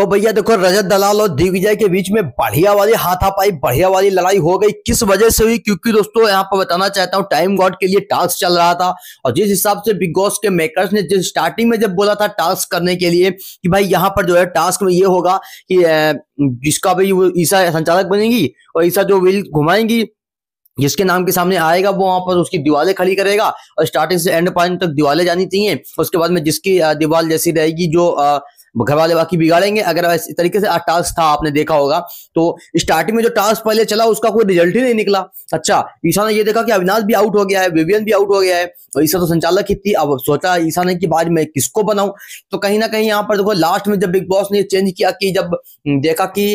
तो भैया देखो रजत दलाल और दिग्विजय के बीच में बढ़िया वाली हाथापाई बढ़िया वाली लड़ाई हो गई किस वजह से हुई क्योंकि दोस्तों यहाँ पर बताना चाहता हूँ टाइम गॉड के लिए टास्क चल रहा था और जिस हिसाब से बिग बॉस के मेकर्स ने जिस स्टार्टिंग में जब बोला था टास्क करने के लिए कि भाई यहाँ पर जो है टास्क में ये होगा कि जिसका भी वो ईसा संचालक बनेगी और ईसा जो व्हील घुमाएंगी जिसके नाम के सामने आएगा वो वहां पर उसकी दीवारें खड़ी करेगा और स्टार्टिंग से एंड पॉइंट तक दीवारें जानी चाहिए उसके बाद में जिसकी दीवार जैसी रहेगी जो घर वाले बाकी बिगाड़ेंगे अगर इस तरीके से आज टास्क था आपने देखा होगा तो स्टार्टिंग में जो टास्क पहले चला उसका कोई रिजल्ट ही नहीं निकला अच्छा ईशा ने ये देखा कि अविनाश भी आउट हो गया है विवियन भी आउट हो गया है और ईशा तो संचालक ही थी अब सोचा ईशा ने कि बाद में किसको बनाऊं तो कहीं ना कहीं यहाँ पर देखो लास्ट में जब बिग बॉस ने चेंज किया कि जब देखा कि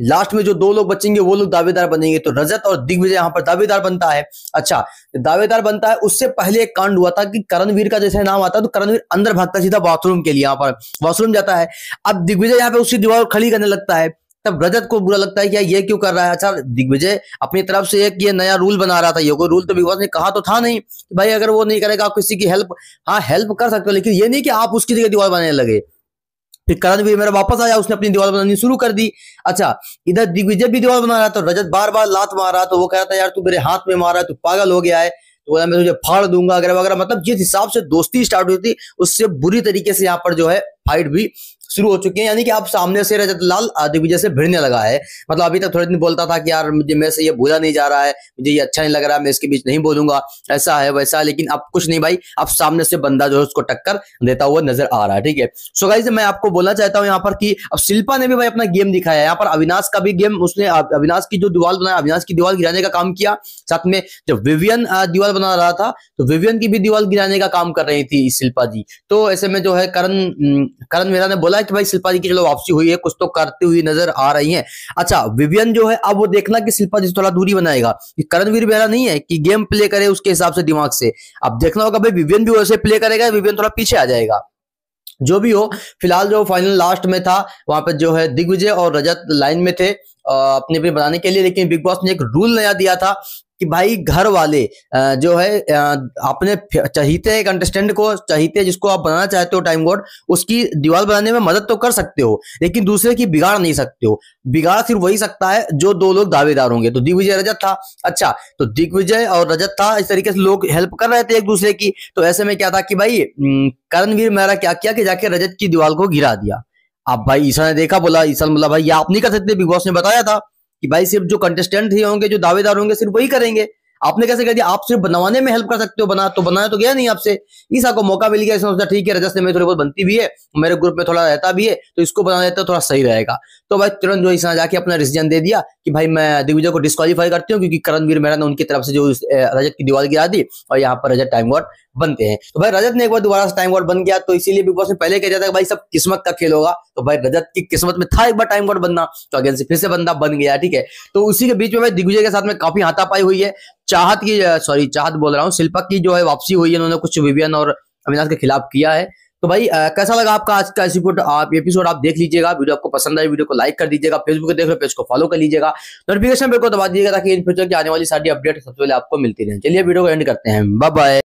लास्ट में जो दो लोग बचेंगे वो लोग दावेदार बनेंगे तो रजत और दिग्विजय यहाँ पर दावेदार बनता है अच्छा दावेदार बनता है उससे पहले एक कांड हुआ था कि करणवीर का जैसे नाम आता है तो करणवीर अंदर भागता सीधा बाथरूम के लिए यहाँ पर बाथरूम जाता है अब दिग्विजय यहाँ पे उसी दीवार को खड़ी करने लगता है तब रजत को बुरा लगता है कि यार ये क्यों कर रहा है अच्छा दिग्विजय अपनी तरफ से एक ये नया रूल बना रहा था ये कोई रूल तो बिग बॉस ने कहा तो था नहीं भाई अगर वो नहीं करेगा आप किसी की हेल्प हाँ हेल्प कर सकते हो लेकिन ये नहीं कि आप उसकी जगह दीवार बनाने लगे फिर भी मेरा वापस आया उसने अपनी दीवार बनानी शुरू कर दी अच्छा इधर दिग्विजय भी दीवार बना रहा था रजत बार बार लात मारा तो वो कह रहा था यार तू मेरे हाथ में मारा तू पागल हो गया है तो बोला मैं तुझे फाड़ दूंगा वगैरह वगैरह मतलब जिस हिसाब से दोस्ती स्टार्ट हुई थी उससे बुरी तरीके से यहाँ पर जो है फाइट भी शुरू हो चुकी है यानी कि अब सामने से रजत लाल दिग्विजय से भिड़ने लगा है मतलब अभी तक थोड़े दिन बोलता था कि यार मुझे मैं से ये बोला नहीं जा रहा है मुझे ये अच्छा नहीं लग रहा है मैं इसके बीच नहीं बोलूंगा ऐसा है वैसा है लेकिन अब कुछ नहीं भाई अब सामने से बंदा जो है उसको टक्कर देता हुआ नजर आ रहा है ठीक है सो गाइज मैं आपको बोलना चाहता हूँ यहाँ पर कि अब शिल्पा ने भी भाई अपना गेम दिखाया है यहाँ पर अविनाश का भी गेम उसने अविनाश की जो दीवार बनाया अविनाश की दीवार गिराने का काम किया साथ में जब विवियन दीवार बना रहा था तो विवियन की भी दीवार गिराने का काम कर रही थी शिल्पा जी तो ऐसे में जो है करण करण मेहरा ने बोला कि भाई शिल्पा जी की चलो वापसी हुई है कुछ तो करती हुई नजर आ रही है अच्छा विवियन जो है अब वो देखना कि शिल्पा जी थोड़ा दूरी बनाएगा करणवीर मेहरा नहीं है कि गेम प्ले करे उसके हिसाब से दिमाग से अब देखना होगा भाई विवियन भी वैसे प्ले करेगा विवियन थोड़ा पीछे आ जाएगा जो भी हो फिलहाल जो फाइनल लास्ट में था वहां पर जो है दिग्विजय और रजत लाइन में थे अपने अपने बनाने के लिए लेकिन बिग बॉस ने एक रूल नया दिया था कि भाई घर वाले जो है अपने चाहते एक अंडरस्टैंड को चाहते जिसको आप बनाना चाहते हो टाइम गोड उसकी दीवार बनाने में मदद तो कर सकते हो लेकिन दूसरे की बिगाड़ नहीं सकते हो बिगाड़ सिर्फ वही सकता है जो दो लोग दावेदार होंगे तो दिग्विजय रजत था अच्छा तो दिग्विजय और रजत था इस तरीके से लोग हेल्प कर रहे थे एक दूसरे की तो ऐसे में क्या था कि भाई करणवीर मेहरा क्या किया कि जाके रजत की दीवार को गिरा दिया अब भाई ईशा ने देखा बोला ईशा बोला भाई आप नहीं कर सकते बिग बॉस ने बताया था कि भाई सिर्फ जो कंटेस्टेंट ही होंगे जो दावेदार होंगे सिर्फ वही करेंगे आपने कैसे कह दिया आप सिर्फ बनवाने में हेल्प कर सकते हो बना तो बनाया तो गया नहीं आपसे ईसा को मौका मिल गया समझता ठीक है रजत से मेरी थोड़ी बहुत बनती भी है मेरे ग्रुप में थोड़ा रहता भी है तो इसको बना देता थोड़ा सही रहेगा तो भाई तुरंत जो ईसा जाके अपना डिसीजन दे दिया कि भाई मैं दिग्विजय को डिस्कालीफाई करती हूँ क्योंकि करणवीर मेरा ने उनकी तरफ से जो रजत की दीवार गिरा दी और यहाँ पर रजत टाइम वॉट बनते हैं तो भाई रजत ने एक बार दोबारा टाइम गॉड बन गया तो इसीलिए बिग बॉस में पहले कह जाता है भाई सब किस्मत का खेल होगा तो भाई रजत की किस्मत में था एक बार टाइम गॉड बनना तो अगेन से फिर से बंदा बन गया ठीक है तो उसी के बीच में भाई दिग्विजय के साथ में काफी हाथापाई हुई है चाहत की सॉरी चाहत बोल रहा हूँ शिल्पक की जो है वापसी हुई है उन्होंने कुछ विवियन और अविनाश के खिलाफ किया है तो भाई आ, कैसा लगा आपका आज का एपिसोड आप एपिसोड आप देख लीजिएगा वीडियो आपको पसंद आए वीडियो को लाइक कर दीजिएगा फेसबुक पे देख रहे पेज को फॉलो कर लीजिएगा नोटिफिकेशन बिल को दबा दीजिएगा ताकि इन फ्यूचर की आने वाली सारी अपडेट सबसे पहले आपको मिलती रहे चलिए वीडियो को एंड करते हैं बाय